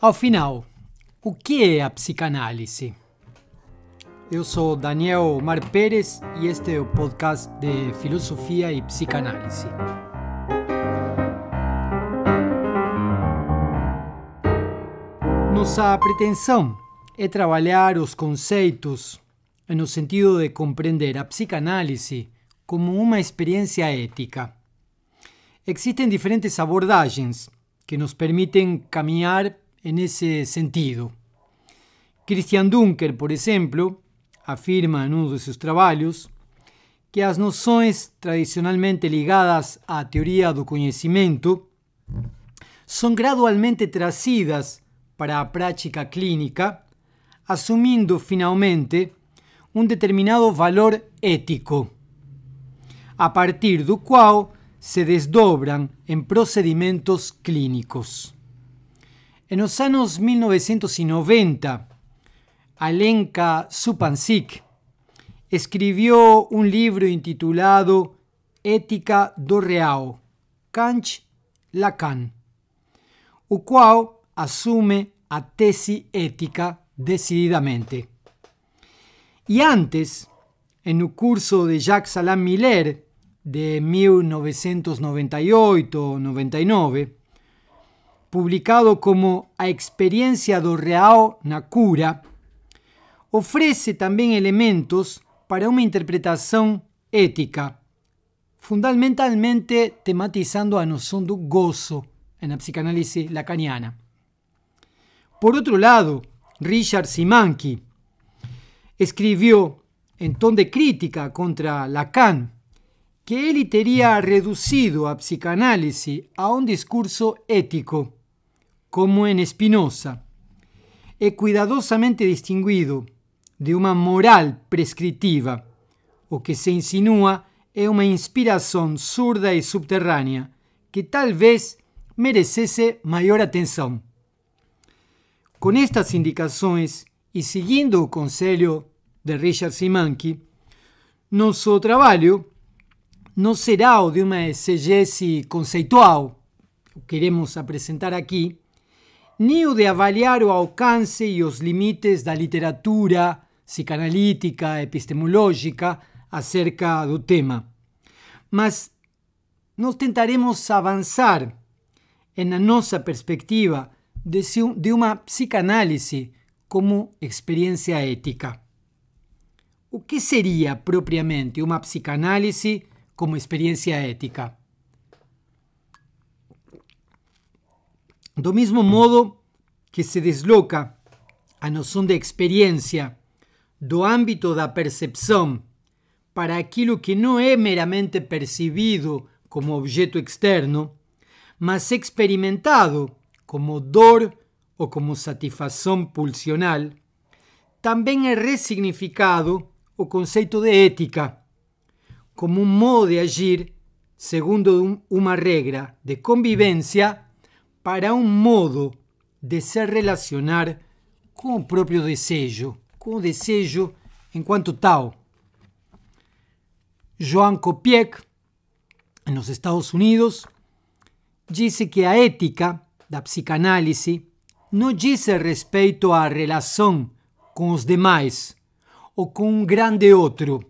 Ao final, o que é a psicanálise? Eu sou Daniel Mar Pérez e este é o podcast de Filosofia e Psicanálise. Nossa pretensão é trabalhar os conceitos no sentido de compreender a psicanálise como uma experiência ética. Existem diferentes abordagens que nos permitem caminhar en ese sentido. Christian Dunker, por exemplo, afirma en uno de seus trabalhos que as noções tradicionalmente ligadas à teoria do conhecimento são gradualmente trazidas para a prática clínica, assumindo finalmente um determinado valor ético, a partir do qual se desdobram em procedimentos clínicos. En los años 1990, Alenka Supansik escribió un libro intitulado Ética do Real, Kant Lacan, o cual asume a tesis ética decididamente. Y antes, en el curso de Jacques Alain Miller de 1998-99, publicado como A Experiencia do Real na Cura, ofrece también elementos para una interpretación ética, fundamentalmente tematizando a noción do gozo la psicanálisis lacaniana. Por otro lado, Richard Simanqui escribió en tono de crítica contra Lacan que él tería reducido a psicanálisis a un discurso ético como en Spinoza, é cuidadosamente distinguido de uma moral prescritiva, o que se insinua é uma inspiração surda e subterrânea que talvez merecesse maior atenção. Com estas indicações e seguindo o conselho de Richard Simankey, nosso trabalho não será o de uma exegese conceitual, queremos apresentar aqui, ni o de avaliar o alcance e os limites da literatura psicanalítica, epistemológica acerca do tema. Mas nós tentaremos avançar na nossa perspectiva de uma psicanálise como experiência ética. O que seria propriamente uma psicanálise como experiência ética? Do mismo modo que se desloca a noción de experiencia, do ámbito da percepción para aquello que no es meramente percibido como objeto externo, mas experimentado como dor o como satisfacción pulsional, también es resignificado o concepto de ética, como un modo de agir segundo una regla de convivencia para um modo de se relacionar com o próprio desejo, com o desejo enquanto tal. Joan Kopiek, nos Estados Unidos, disse que a ética da psicanálise não diz respeito à relação com os demais ou com um grande outro.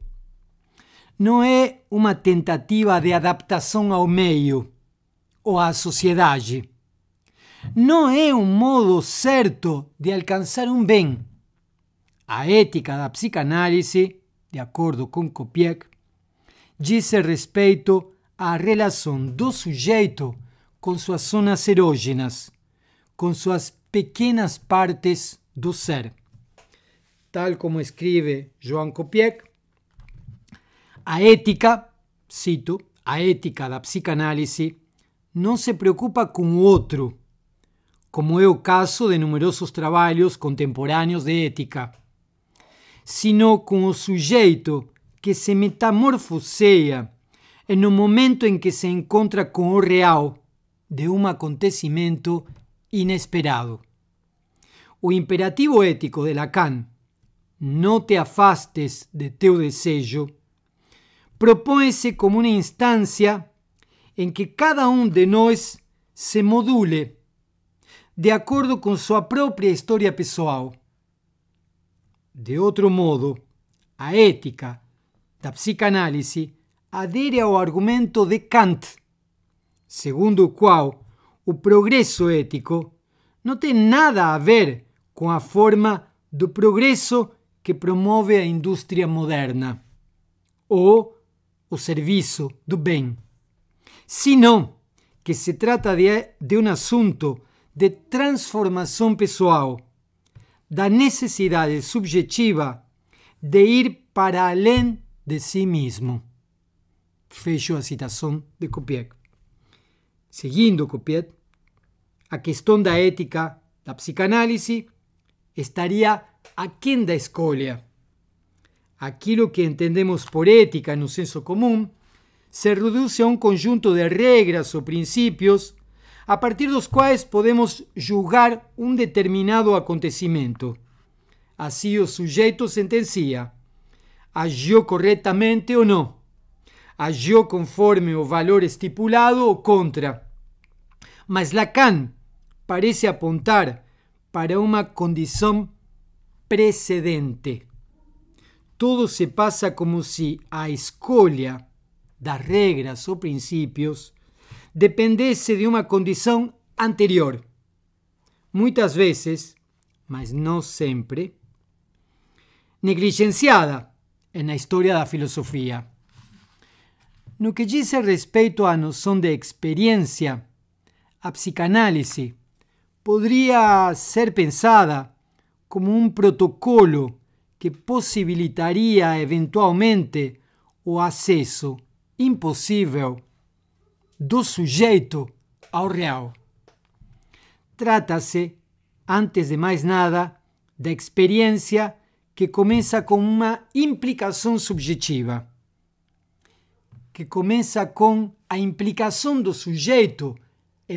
Não é uma tentativa de adaptação ao meio ou à sociedade não é um modo certo de alcançar um bem. A ética da psicanálise, de acordo com Kopiec, diz respeito à relação do sujeito com suas zonas erógenas, com suas pequenas partes do ser. Tal como escreve Joan Kopiec, a ética, cito, a ética da psicanálise não se preocupa com o outro, como é o caso de numerosos trabalhos contemporâneos de ética, sino com o sujeito que se metamorfoseia em no momento em que se encontra com o real de um acontecimento inesperado. O imperativo ético de Lacan, não te afastes de teu desejo, propõe-se como uma instância em que cada um de nós se module de acordo com sua própria história pessoal. De outro modo, a ética da psicanálise adere ao argumento de Kant, segundo o qual o progresso ético não tem nada a ver com a forma do progresso que promove a indústria moderna ou o serviço do bem, senão que se trata de, de um assunto de transformação pessoal, da necessidade subjetiva de ir para além de si mesmo. Fecho a citação de Kopiec. Seguindo Kopiec, a questão da ética da psicanálise estaria aquém da escolha. Aquilo que entendemos por ética no senso comum se reduz a um conjunto de regras ou princípios a partir dos quais podemos julgar um determinado acontecimento. Assim o sujeito sentencia: agiu corretamente ou não? Agiu conforme o valor estipulado ou contra? Mas Lacan parece apontar para uma condição precedente. Tudo se passa como se a escolha das regras ou princípios dependesse de uma condição anterior. Muitas vezes, mas não sempre, negligenciada na história da filosofia. No que diz respeito à noção de experiência, a psicanálise poderia ser pensada como um protocolo que possibilitaria eventualmente o acesso impossível do sujeito ao real. Trata-se, antes de mais nada, da experiência que começa com uma implicação subjetiva, que começa com a implicação do sujeito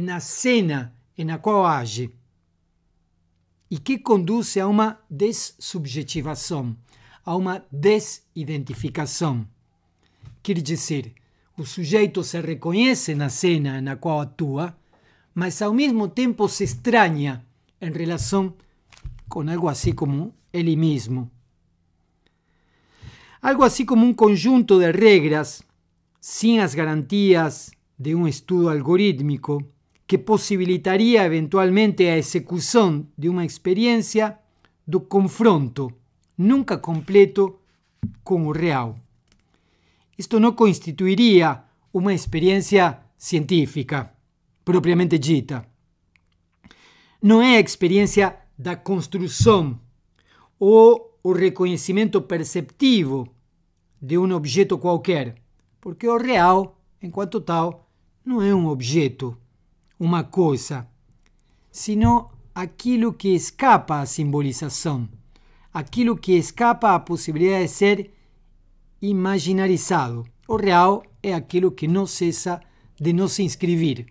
na cena na qual age e que conduz a uma dessubjetivação, a uma desidentificação. Quer dizer, o sujeito se reconhece na cena na qual atua, mas ao mesmo tempo se estranha em relação com algo assim como ele mesmo. Algo assim como um conjunto de regras, sem as garantias de um estudo algorítmico, que possibilitaria eventualmente a execução de uma experiência do confronto, nunca completo, com o real esto no constituiría una experiencia científica, propriamente dita. Não é a experiência da construção ou o reconhecimento perceptivo de um objeto qualquer, porque o real, enquanto tal, não é um objeto, uma coisa, sino aquilo que escapa à simbolização, aquilo que escapa à possibilidade de ser imaginarizado. O real é aquilo que não cessa de nos inscrever.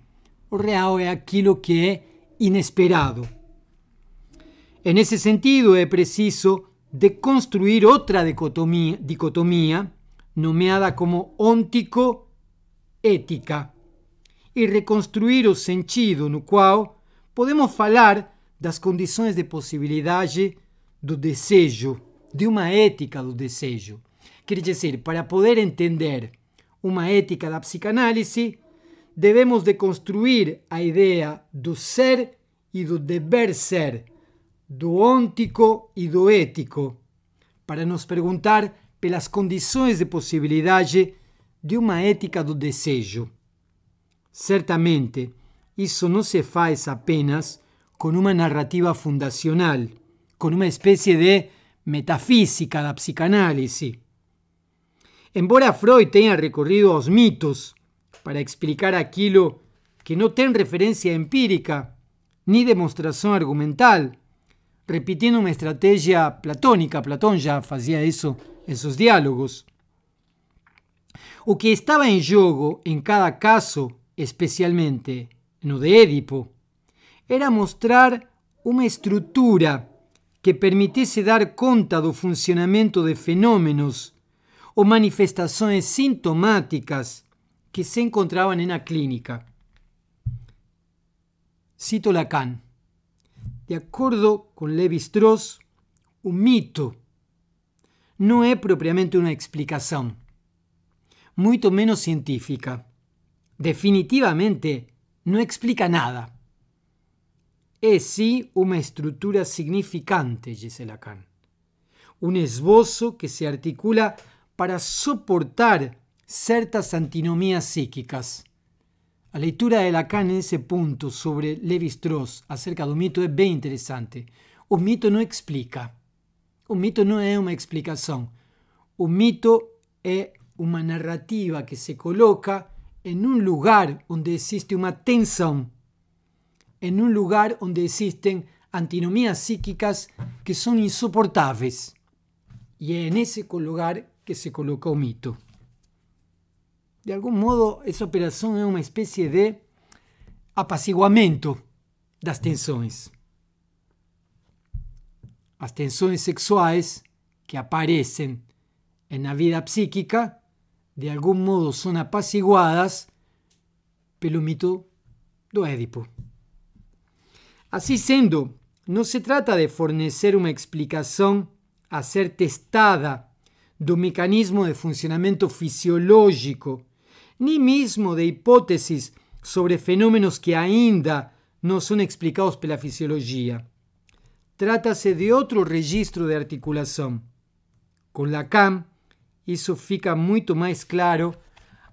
O real é aquilo que é inesperado. En ese sentido, é preciso deconstruir outra dicotomia, dicotomia nomeada como ôntico-ética e reconstruir o sentido no qual podemos falar das condições de possibilidade do desejo, de uma ética do desejo. Quiere decir, para poder entender una ética psicanálisis, debemos de construir la idea do ser y del deber ser, do óntico y do ético, para nos preguntar pelas condiciones de posibilidad de una ética del deseo. Certamente, eso no se faz apenas con una narrativa fundacional, con una especie de metafísica la psicanálisis, Embora Freud tenía recorrido los mitos para explicar aquello que no tiene referencia empírica ni demostración argumental, repitiendo una estrategia platónica, Platón ya hacía eso en sus diálogos. O que estaba en juego en cada caso, especialmente no de Édipo, era mostrar una estructura que permitiese dar cuenta del funcionamiento de fenómenos manifestaciones sintomáticas que se encontraban en la clínica. Cito Lacan. De acuerdo con Levi-Strauss, un mito no es propiamente una explicación, mucho menos científica. Definitivamente no explica nada. Es sí una estructura significante, dice Lacan. Un esbozo que se articula para soportar certas antinomias psíquicas. A leitura de Lacan en ese punto sobre Levi-Strauss acerca do mito é bem interessante. O mito não explica. O mito não é uma explicação. O mito é uma narrativa que se coloca em um lugar onde existe uma tensão, em um lugar onde existem antinomias psíquicas que são insuportáveis. E é esse lugar que se o mito. De algum modo, essa operação é uma espécie de apaziguamento das tensões. As tensões sexuais que aparecem na vida psíquica, de algum modo, são apaziguadas pelo mito do Édipo. Assim sendo, não se trata de fornecer uma explicação a ser testada do mecanismo de funcionamento fisiológico, nem mesmo de hipóteses sobre fenômenos que ainda não são explicados pela fisiologia. Trata-se de outro registro de articulação. Com Lacan, isso fica muito mais claro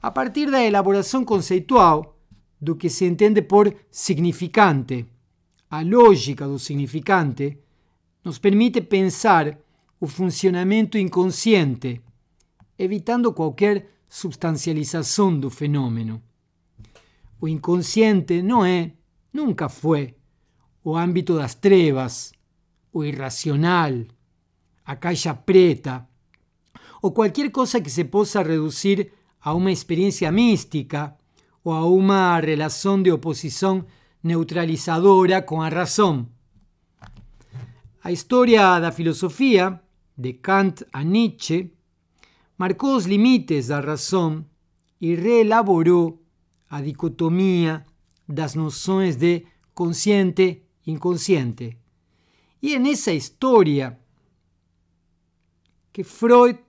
a partir da elaboração conceitual do que se entende por significante. A lógica do significante nos permite pensar o funcionamento inconsciente, evitando qualquer substancialização do fenômeno. O inconsciente não é, nunca foi, o âmbito das trevas, o irracional, a caixa preta, ou qualquer coisa que se possa reduzir a uma experiência mística ou a uma relação de oposição neutralizadora com a razão. A história da filosofia de Kant a Nietzsche, marcou os limites da razão e reelaborou a dicotomia das noções de consciente e inconsciente. E é nessa história que Freud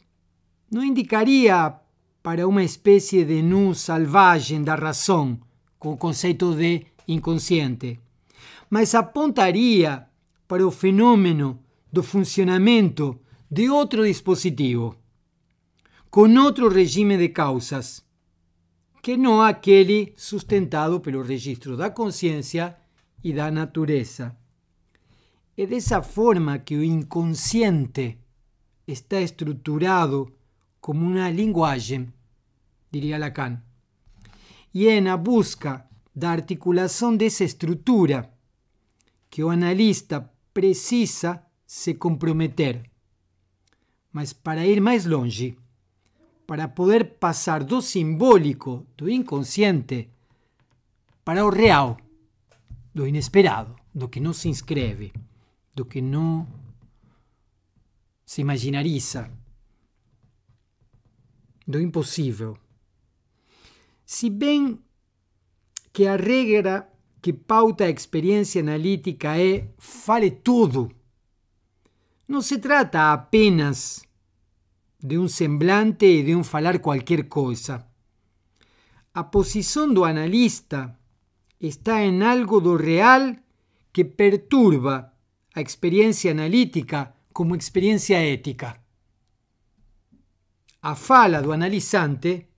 não indicaria para uma espécie de nu selvagem da razão com o conceito de inconsciente, mas apontaria para o fenômeno do funcionamento de otro dispositivo, con otro régimen de causas, que no aquel sustentado por pelo registro da conciencia y da naturaleza. Es de esa forma que el inconsciente está estructurado como una lenguaje, diría Lacan. Y en la busca de articulación de esa estructura que el analista precisa se comprometer. mas para ir mais longe, para poder passar do simbólico, do inconsciente, para o real, do inesperado, do que não se inscreve, do que não se imaginariza, do impossível. Se bem que a regra que pauta a experiência analítica é fale tudo. Não se trata apenas de un semblante y de un falar cualquier cosa. A posición do analista está en algo do real que perturba a experiencia analítica como experiencia ética. A fala do analizante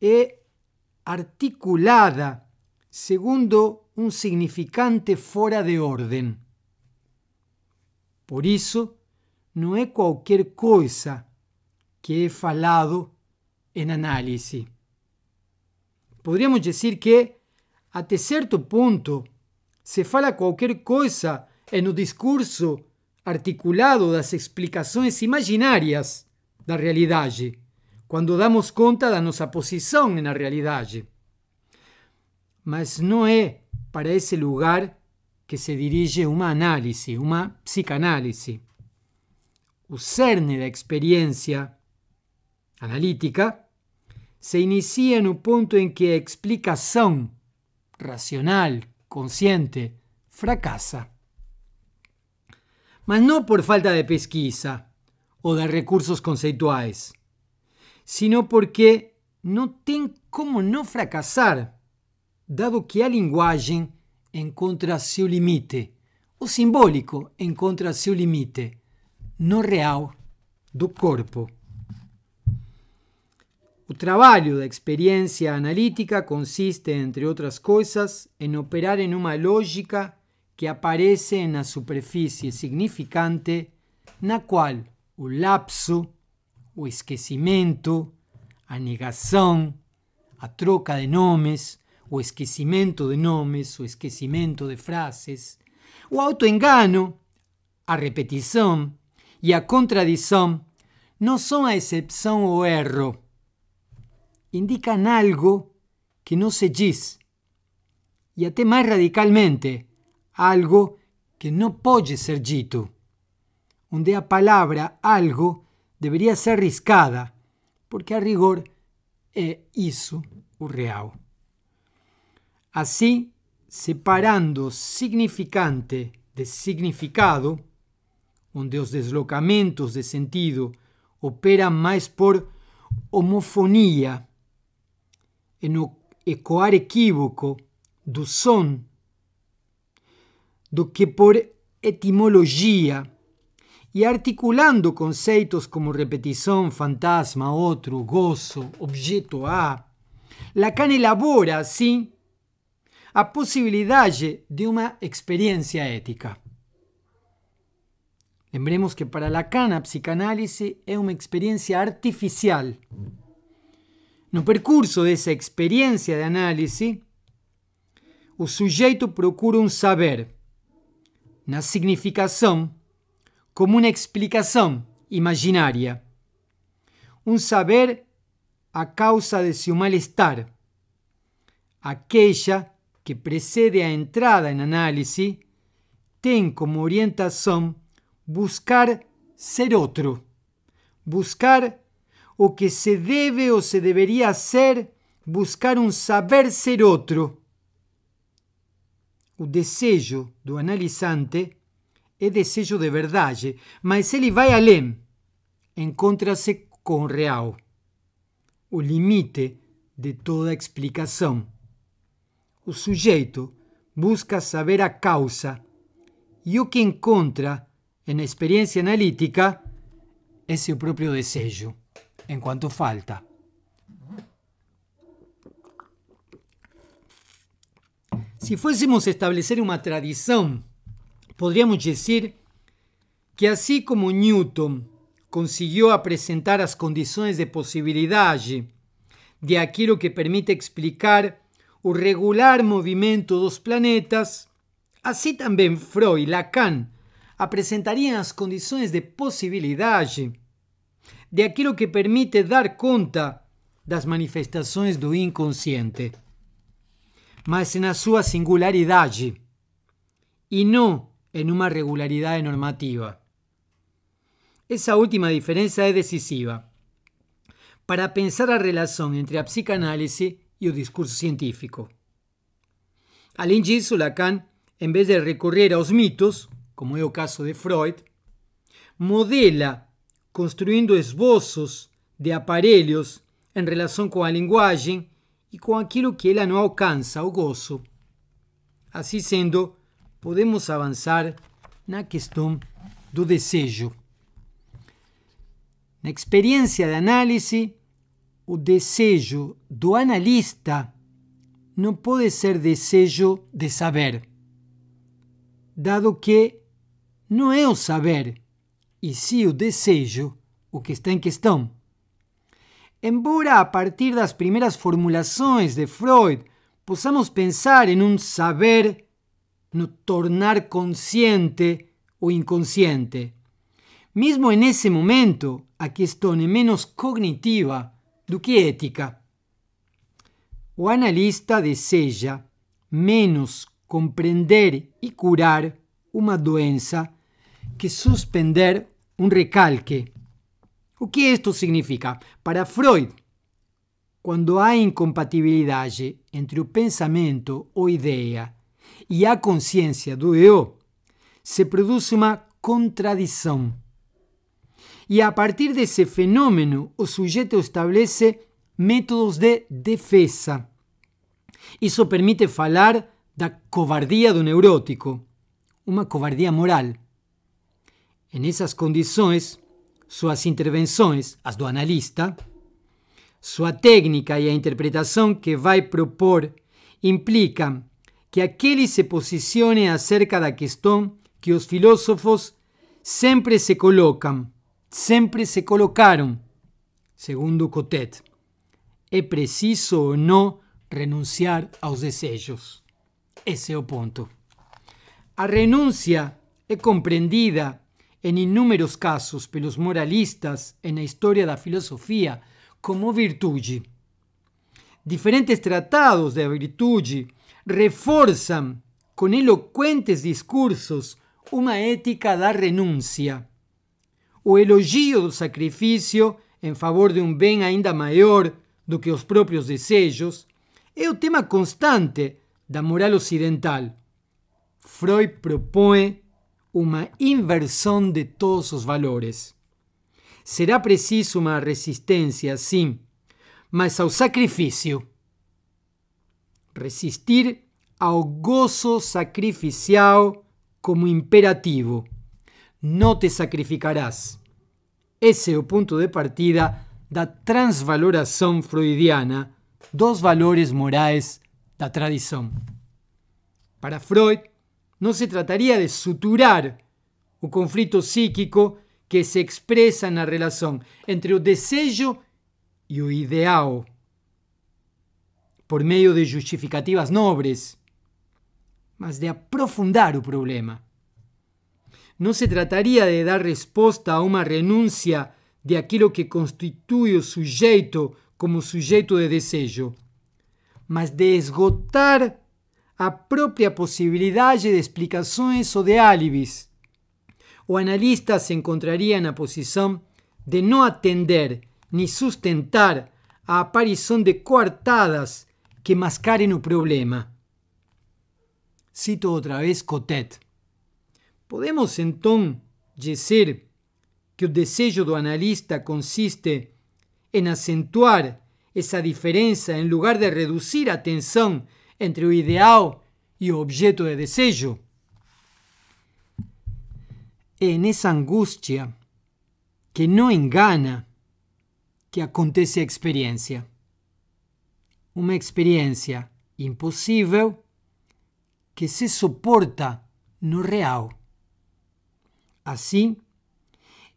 es articulada segundo un significante fora de orden. Por eso, não é qualquer coisa que é falado em análise. Poderíamos dizer que, até certo ponto, se fala qualquer coisa no discurso articulado das explicações imaginárias da realidade, quando damos conta da nossa posição na realidade. Mas não é para esse lugar que se dirige uma análise, uma psicanálise. El cerne la experiencia analítica se inicia en un punto en que explicación racional, consciente, fracasa. Mas no por falta de pesquisa o de recursos conceptuales, sino porque no tem como no fracasar, dado que a lenguaje encuentra su límite, o simbólico encuentra su límite. no real do corpo. O trabalho da experiência analítica consiste, entre outras coisas, em operar em uma lógica que aparece na superfície significante, na qual o lapso, o esquecimento, a negação, a troca de nomes, o esquecimento de nomes, o esquecimento de frases, o autoengano, a repetição, e a contradição não são a exceção ou erro. Indicam algo que não se diz. E até mais radicalmente, algo que não pode ser dito. Onde a palavra algo deveria ser riscada, porque a rigor é isso o real. Assim, separando significante de significado, onde os deslocamentos de sentido operam mais por homofonia, e no ecoar equívoco do som, do que por etimologia, e articulando conceitos como repetição, fantasma, outro, gozo, objeto A, Lacan elabora, assim, a possibilidade de uma experiência ética. Lembremos que para Lacan a psicanálisis es una experiencia artificial. No percurso de esa experiencia de análisis, o sujeito procura un saber, una significación, como una explicación imaginaria. Un saber a causa de su malestar. aquella que precede a entrada en análisis tiene como orientación buscar ser outro, buscar o que se deve ou se deveria ser, buscar um saber ser outro. O desejo do analisante é desejo de verdade, mas ele vai além, encontra-se com o real, o limite de toda a explicação. O sujeito busca saber a causa e o que encontra en experiencia analítica, es su propio deseo, en cuanto falta. Si fuésemos a establecer una tradición, podríamos decir que así como Newton consiguió apresentar las condiciones de posibilidad de aquello que permite explicar el regular movimiento de los planetas, así también Freud Lacan apresentariam as condições de possibilidade de aquilo que permite dar conta das manifestações do inconsciente, mas na sua singularidade e não em uma regularidade normativa. Essa última diferença é decisiva para pensar a relação entre a psicanálise e o discurso científico. Além disso, Lacan, em vez de recorrer aos mitos, como é o caso de Freud, modela, construindo esboços de aparelhos em relação com a linguagem e com aquilo que ela não alcança, o gozo. Assim sendo, podemos avançar na questão do desejo. Na experiência de análise, o desejo do analista não pode ser desejo de saber, dado que não é o saber, e sim o desejo, o que está em questão. Embora a partir das primeiras formulações de Freud possamos pensar em um saber no tornar consciente o inconsciente, mesmo nesse momento a questão é menos cognitiva do que ética. O analista deseja menos compreender e curar uma doença que suspender um recalque. O que isto significa? Para Freud, quando há incompatibilidade entre o pensamento ou ideia e a consciência do eu, se produz uma contradição. E a partir desse fenômeno, o sujeito estabelece métodos de defesa. Isso permite falar da covardia do neurótico, uma covardia moral. E nessas condições, suas intervenções, as do analista, sua técnica e a interpretação que vai propor implicam que aquele se posicione acerca da questão que os filósofos sempre se colocam, sempre se colocaram, segundo Cotet. É preciso ou não renunciar aos desejos. Esse é o ponto. A renúncia é compreendida em inúmeros casos pelos moralistas na história da filosofia como virtude. Diferentes tratados da virtude reforçam com eloquentes discursos uma ética da renúncia. O elogio do sacrifício em favor de um bem ainda maior do que os próprios desejos é o tema constante da moral ocidental. Freud propõe uma inversão de todos os valores. Será preciso uma resistência, sim, mas ao sacrifício. Resistir ao gozo sacrificial como imperativo. Não te sacrificarás. Esse é o ponto de partida da transvaloração freudiana dos valores morais da tradição. Para Freud, no se trataría de suturar un conflicto psíquico que se expresa en la relación entre el deseo y el ideal, por medio de justificativas nobres, mas de aprofundar el problema. No se trataría de dar respuesta a una renuncia de aquello que constituye el sujeto como sujeto de deseo, mas de esgotar a propia posibilidad de explicaciones o de álibis. O analista se en la posición de no atender ni sustentar a aparición de coartadas que mascaren un problema. Cito otra vez Cotet. Podemos entonces decir que el deseo do analista consiste en acentuar esa diferencia en lugar de reducir atención. entre o ideal e o objeto de desejo. É nessa angústia que não engana que acontece a experiência. Uma experiência impossível que se suporta no real. Assim,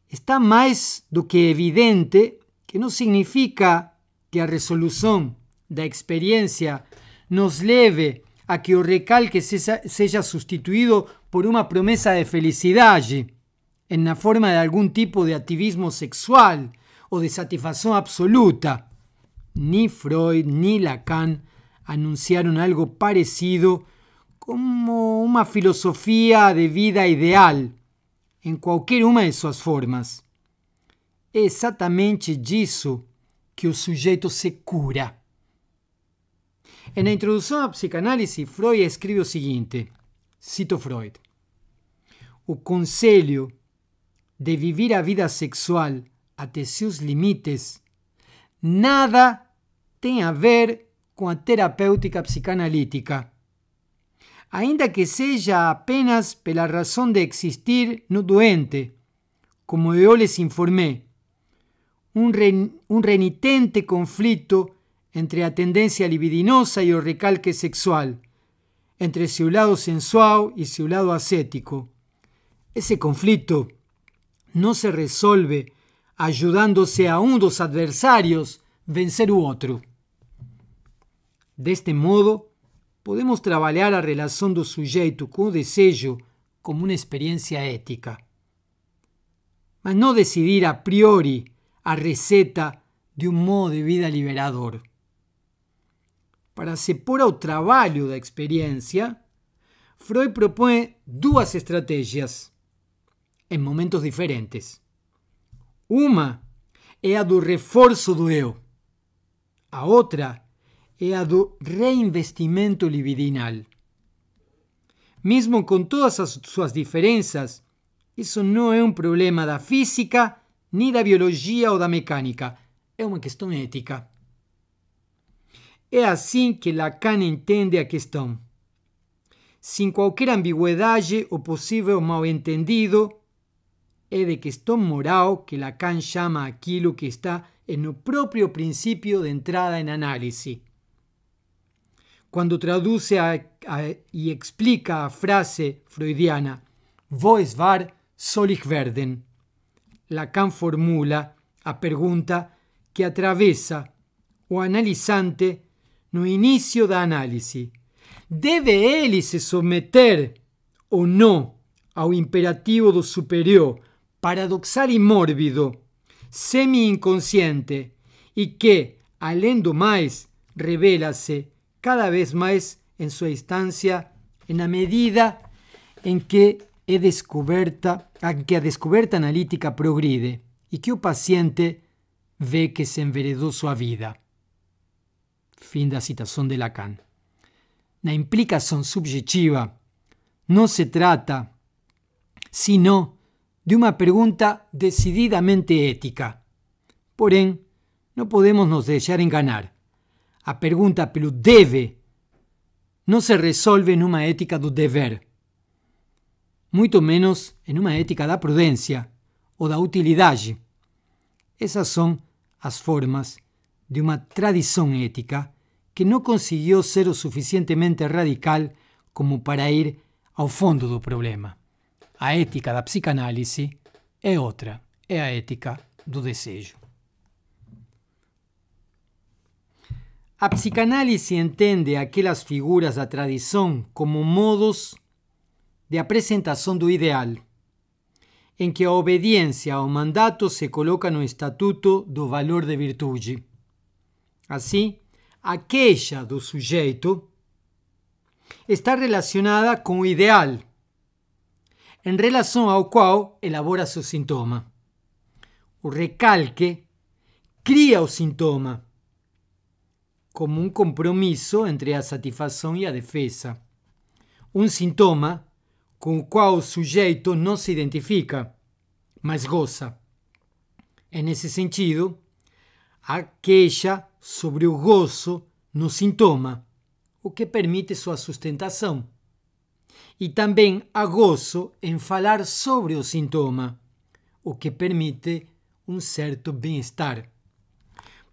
está mais do que evidente que não significa que a resolução da experiência nos leve a que o recalque seja substituído por uma promessa de felicidade, na forma de algum tipo de ativismo sexual ou de satisfação absoluta. Ni Freud ni Lacan anunciaram algo parecido como uma filosofia de vida ideal, em qualquer uma de suas formas. É exatamente disso que o sujeito se cura. En la introdução à psicanálise, Freud escreve o seguinte: cito Freud. O conselho de viver a vida sexual até seus limites nada tem a ver com a terapêutica psicanalítica, ainda que seja apenas pela razão de existir no doente, como eu lhes informei. Um, renitente conflito entre la tendencia libidinosa y o recalque sexual, entre su lado sensual y su lado ascético. Ese conflicto no se resuelve ayudándose a un dos adversarios vencer u otro. De este modo, podemos trabajar la relación del sujeto con un deseo como una experiencia ética. Mas no decidir a priori a receta de un modo de vida liberador para separar trabajo trabalho la experiencia, Freud propone dos estrategias en momentos diferentes. Una é a do reforço do eu, a outra é a do reinvestimento libidinal. Mesmo con todas sus diferencias, eso no es un um problema da física, ni da biología ou da mecánica, es una cuestión ética. Es así que Lacan entiende a questão. Sin cualquier ambigüedad o o malentendido, entendido de questão moral que Lacan llama aquilo que está en el propio principio de entrada en análisis. Cuando traduce y explica a frase freudiana var soll ich werden, Lacan formula a pregunta que atraviesa o analizante no inicio da análisis. ¿Debe él se someter ...o no... ...al imperativo do superior, paradoxal y mórbido, semi-inconsciente, ...y que, ...alendo más... ...revelase cada vez más... ...en su instancia... ...en la medida ...en que la descoberta, que a descubierta analítica progride ...y que el paciente ...ve que se enveredó su vida. Fim da citação de Lacan. Na implicação subjetiva, não se trata, senão, de uma pergunta decididamente ética. Porém, não podemos nos deixar enganar. A pergunta pelo deve não se resolve numa ética do dever, muito menos em uma ética da prudência ou da utilidade. Essas são as formas de uma tradição ética que não conseguiu ser o suficientemente radical como para ir ao fundo do problema. A ética da psicanálise é outra, é a ética do desejo. A psicanálise entende aquelas figuras da tradição como modos de apresentação do ideal, em que a obediência ao mandato se coloca no estatuto do valor de virtude. Assim, a queixa do sujeito está relacionada com o ideal, em relação ao qual elabora seu sintoma. O recalque cria o sintoma como um compromisso entre a satisfação e a defesa. Um sintoma com o qual o sujeito não se identifica, mas goza. En esse sentido aquela sobre o gozo no sintoma, o que permite sua sustentação. E também há gozo em falar sobre o sintoma, o que permite um certo bem-estar.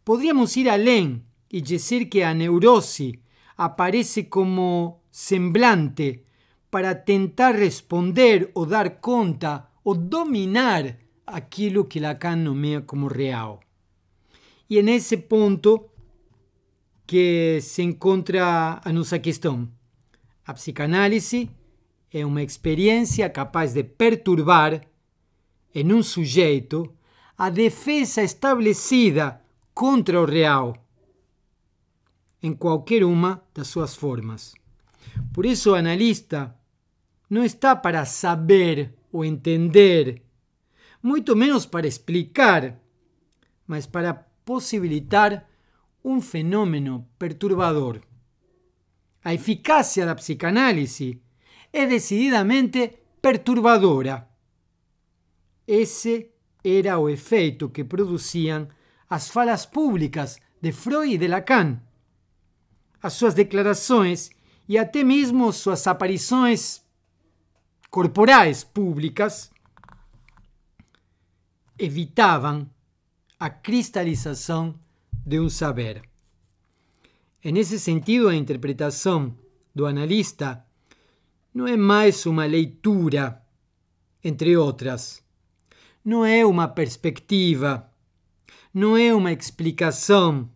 Podríamos ir além e dizer que a neurose aparece como semblante para tentar responder ou dar conta ou dominar aquilo que Lacan nomeia como real. E é nesse ponto que se encontra a nossa questão. A psicanálise é uma experiência capaz de perturbar em um sujeito a defesa estabelecida contra o real em qualquer uma das suas formas. Por isso, o analista não está para saber ou entender, muito menos para explicar, mas para posibilitar un fenómeno perturbador. La eficacia de la psicanálisis es decididamente perturbadora. Ese era o efecto que producían las falas públicas de Freud y de Lacan. A sus declaraciones y até mismo sus apariciones corporais públicas evitaban, a cristalização de um saber. É nesse sentido, a interpretação do analista não é mais uma leitura, entre outras. Não é uma perspectiva, não é uma explicação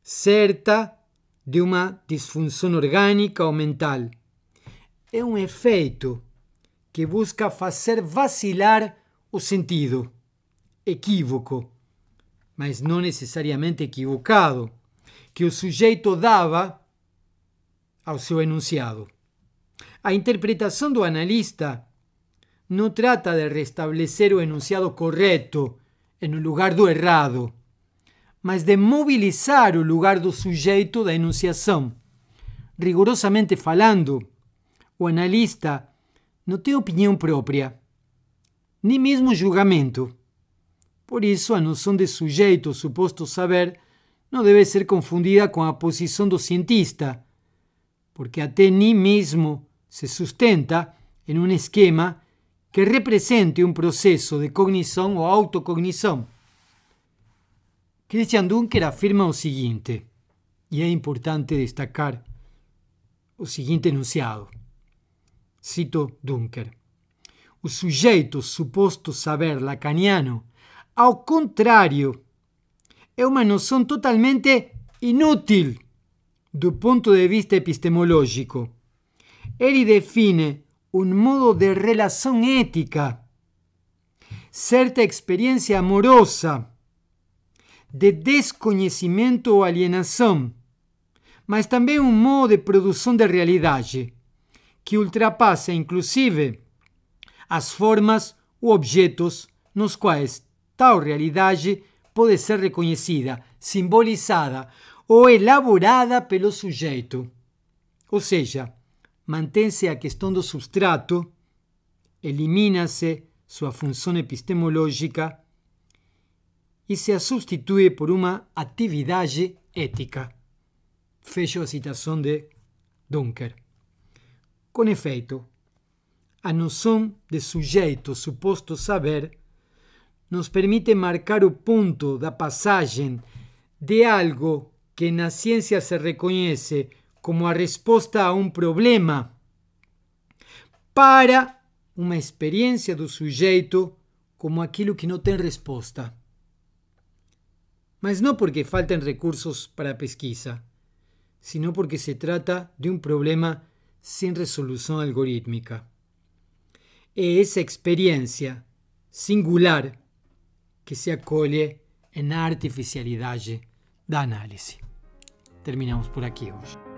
certa de uma disfunção orgânica ou mental. É um efeito que busca fazer vacilar o sentido, equívoco, mas não necessariamente equivocado, que o sujeito dava ao seu enunciado. A interpretação do analista não trata de restabelecer o enunciado correto no lugar do errado, mas de mobilizar o lugar do sujeito da enunciação. Rigorosamente falando, o analista não tem opinião própria, nem mesmo julgamento por isso, a noção de sujeito suposto saber não deve ser confundida com a posição do cientista, porque até nem mesmo se sustenta em um esquema que represente um processo de cognição ou autocognição. Christian Dunker afirma o seguinte, e é importante destacar o seguinte enunciado. Cito Dunker. O sujeito suposto saber lacaniano ao contrário, é uma noção totalmente inútil do ponto de vista epistemológico. Ele define um modo de relação ética, certa experiência amorosa, de desconhecimento ou alienação, mas também um modo de produção de realidade que ultrapassa, inclusive, as formas ou objetos nos quais tal realidade pode ser reconhecida, simbolizada ou elaborada pelo sujeito. Ou seja, mantém-se a questão do substrato, elimina-se sua função epistemológica e se a substitui por uma atividade ética. Fecho a citação de Dunker. Com efeito, a noção de sujeito suposto saber nos permite marcar un punto de pasaje de algo que en la ciencia se reconoce como a respuesta a un problema para una experiencia del sujeito como aquello que no tiene respuesta. Mas no porque falten recursos para pesquisa, sino porque se trata de un problema sin resolución algorítmica. Esa experiencia experiência singular que se acolhe na artificialidade da análise. Terminamos por aqui hoje.